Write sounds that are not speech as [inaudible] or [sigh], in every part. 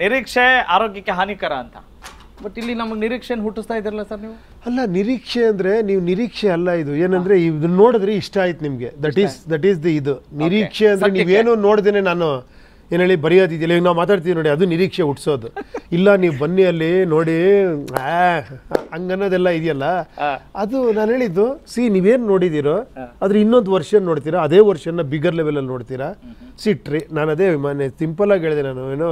ನಿರೀಕ್ಷೆ ಆರೋಗ್ಯಕ್ಕೆ ಹಾನಿಕರ ಅಂತ ಬಟ್ ಇಲ್ಲಿ ನಮಗೆ ನಿರೀಕ್ಷೆಯನ್ನು ಹುಟ್ಟಿಸ್ತಾ ಇದ್ರಲ್ಲ ಸರ್ ನೀವು ಅಲ್ಲ ನಿರೀಕ್ಷೆ ಅಂದ್ರೆ ನೀವು ನಿರೀಕ್ಷೆ ಅಲ್ಲ ಇದು ಏನಂದ್ರೆ ಇದನ್ನ ನೋಡಿದ್ರೆ ಇಷ್ಟ ಆಯ್ತು ನಿಮ್ಗೆ that is that is the ಇದು ನಿರೀಕ್ಷೆ ಅಂದ್ರೆ ನೀವೇನು ನೋಡ್ದೇನೆ ನಾನು ಏನ್ ಹೇಳಿ ಬರೆಯೋದಿದೆಯಲ್ಲ ಈಗ ನಾವು ಮಾತಾಡ್ತೀವಿ ನೋಡಿ ಅದು ನಿರೀಕ್ಷೆ ಹುಟ್ಟಿಸೋದು ಇಲ್ಲ ನೀವು ಬನ್ನಿ ಅಲ್ಲಿ ನೋಡಿ ಹಂಗನ್ನೋದೆಲ್ಲ ಇದೆಯಲ್ಲ ಅದು ನಾನು ಹೇಳಿದ್ದು ಸಿ ನೀವೇನು ನೋಡಿದ್ದೀರೋ ಅದ್ರ ಇನ್ನೊಂದು ವರ್ಷನ್ ನೋಡ್ತೀರಾ ಅದೇ ವರ್ಷನ ಬಿಗರ್ ಲೆವೆಲಲ್ಲಿ ನೋಡ್ತೀರಾ ಸಿ ಟ್ರಿ ನಾನು ಅದೇ ಸಿಂಪಲ್ ಆಗಿ ಹೇಳಿದೆ ನಾನು ಏನೋ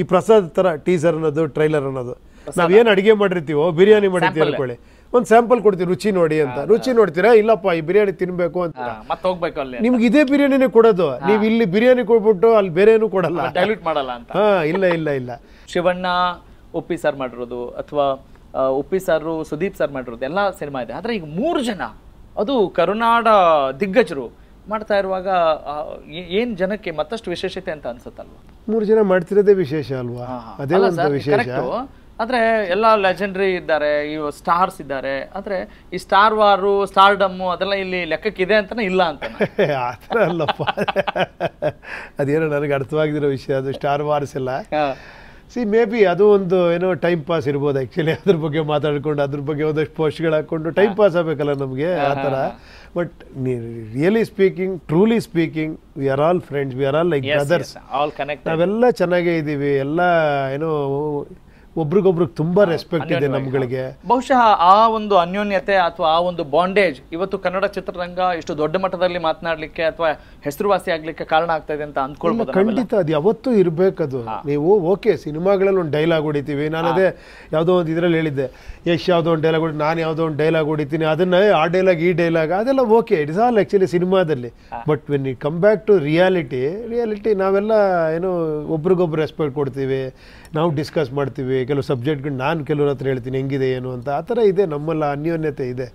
ಈ ಪ್ರಸಾದ್ ತರ ಟೀಸರ್ ಅನ್ನೋದು ಟ್ರೈಲರ್ ಅನ್ನೋದು ನಾವ್ ಏನ್ ಅಡಿಗೆ ಮಾಡಿರ್ತೀವೋ ಬಿರಿಯಾನಿ ಮಾಡಿರ್ತೀವಿ ಅನ್ಕೊಳ್ಳಿ ಒಂದು ಸ್ಯಾಂಪಲ್ ಕೊಡ್ತೀವಿ ರುಚಿ ನೋಡಿ ಅಂತ ರುಚಿ ನೋಡ್ತೀರಾ ಇಲ್ಲಪ್ಪ ಈ ಬಿರಿಯಾನಿ ತಿನ್ಬೇಕು ಅಂತ ಹೋಗ್ಬೇಕು ನಿಮ್ಗೆ ಇದೇ ಬಿರಿಯಾನಿನೇ ಕೊಡೋದು ನೀವು ಇಲ್ಲಿ ಬಿರಿಯಾನಿ ಕೊಡ್ಬಿಟ್ಟು ಅಲ್ಲಿ ಬೇರೆ ಏನು ಕೊಡಲ್ಲ ಡೈಲ್ಯೂಟ್ ಮಾಡಲ್ಲ ಅಂತ ಇಲ್ಲ ಇಲ್ಲ ಇಲ್ಲ ಶಿವಣ್ಣ ಉಪ್ಪಿ ಸರ್ ಮಾಡಿರೋದು ಅಥವಾ ಉಪ್ಪಿ ಸಾರು ಸುದೀಪ್ ಸರ್ ಮಾಡಿರೋದು ಎಲ್ಲ ಸಿನಿಮಾ ಇದೆ ಆದ್ರೆ ಈಗ ಮೂರು ಜನ ಅದು ಕರುನಾಡ ದಿಗ್ಗಜರು ಮಾಡ್ತಾ ಇರುವಾಗ ಏನ್ ಜನಕ್ಕೆ ಮತ್ತಷ್ಟು ವಿಶೇಷತೆ ಅಂತ ಅನ್ಸುತ್ತಲ್ವಾ ಮೂರು ಜನ ಮಾಡ್ತಿರೋದೇ ವಿಶೇಷ ಅಲ್ವಾ ಅದೇ ಒಂದು ವಿಶೇಷ ಆದರೆ ಎಲ್ಲ ಲೆಜೆಂಡ್ರಿ ಇದ್ದಾರೆ ಈ ಸ್ಟಾರ್ಸ್ ಇದ್ದಾರೆ ಆದರೆ ಈ ಸ್ಟಾರ್ ವಾರು ಸ್ಟಾರ್ ಡಮ್ಮು ಅದೆಲ್ಲ ಇಲ್ಲಿ ಲೆಕ್ಕಕ್ಕಿದೆ ಅಂತಲೇ ಇಲ್ಲ ಅಂತ [laughs] ಆ ಅಲ್ಲಪ್ಪ ಅದೇನೋ ನನಗೆ ಅರ್ಥವಾಗಿರೋ ವಿಷಯ ಅದು ಸ್ಟಾರ್ ವಾರ್ಸ್ ಎಲ್ಲ ಸಿ ಮೇ ಬಿ ಅದು ಒಂದು ಏನೋ ಟೈಮ್ ಪಾಸ್ ಇರ್ಬೋದು ಆ್ಯಕ್ಚುಲಿ ಅದ್ರ ಬಗ್ಗೆ ಮಾತಾಡ್ಕೊಂಡು ಅದ್ರ ಬಗ್ಗೆ ಒಂದಷ್ಟು ಪೋಸ್ಟ್ಗಳು ಹಾಕ್ಕೊಂಡು ಟೈಮ್ ಪಾಸ್ ಆಗಬೇಕಲ್ಲ ನಮಗೆ ಆ ಥರ but really speaking truly speaking we are all friends we are all like brothers ನಾವೆಲ್ಲ ಚೆನ್ನಾಗೇ ಇದ್ದೀವಿ ಎಲ್ಲ ಏನೋ ಒಬ್ರಿಗೊಬ್ರಿಗೆ ತುಂಬಾ ರೆಸ್ಪೆಕ್ಟ್ ಇದೆ ನಮ್ಗಳಿಗೆ ಬಹುಶಃ ಆ ಒಂದು ಅನ್ಯೋನ್ಯತೆ ಅಥವಾ ಆ ಒಂದು ಬಾಂಡೇಜ್ ಇವತ್ತು ಕನ್ನಡ ಚಿತ್ರರಂಗ ಇಷ್ಟು ದೊಡ್ಡ ಮಟ್ಟದಲ್ಲಿ ಮಾತನಾಡ್ಲಿಕ್ಕೆ ಅಥವಾ ಹೆಸರುವಾಸಿ ಆಗ್ಲಿಕ್ಕೆ ಕಾರಣ ಆಗ್ತಾ ಇದೆ ಅಂತ ಅನ್ಕೊಳ್ಬೋದು ಖಂಡಿತ ಅದು ಯಾವತ್ತೂ ಇರಬೇಕದು ನೀವು ಓಕೆ ಸಿನಿಮಾಗಳಲ್ಲಿ ಒಂದು ಡೈಲಾಗ್ ಹೊಡಿತೀವಿ ನಾನು ಅದೇ ಯಾವುದೋ ಒಂದು ಇದ್ರಲ್ಲಿ ಹೇಳಿದ್ದೆ ಯಶ್ ಯಾವುದೋ ಒಂದು ಡೈಲಾಗ್ ಹೊಡಿ ನಾನು ಯಾವುದೋ ಒಂದು ಡೈಲಾಗ್ ಹೊಡಿತೀನಿ ಅದನ್ನೇ ಆ ಡೈಲಾಗ್ ಈ ಡೈಲಾಗ್ ಅದೆಲ್ಲ ಓಕೆ ಇಸ್ ಆಲ್ ಆ್ಯಕ್ಚುಲಿ ಸಿನಿಮಾದಲ್ಲಿ but when you come back to reality reality ನಾವೆಲ್ಲ ಏನು ಒಬ್ರಿಗೊಬ್ರು ರೆಸ್ಪೆಕ್ಟ್ ಕೊಡ್ತೀವಿ ನಾವು ಡಿಸ್ಕಸ್ ಮಾಡ್ತೀವಿ ಕೆಲವು ಸಬ್ಜೆಕ್ಟ್ಗಳು ನಾನು ಕೆಲವ್ರ ಹತ್ರ ಹೇಳ್ತೀನಿ ಹೆಂಗಿದೆ ಏನು ಅಂತ ಆ ಥರ ಇದೆ ನಮ್ಮಲ್ಲ ಅನ್ಯೋನ್ಯತೆ ಇದೆ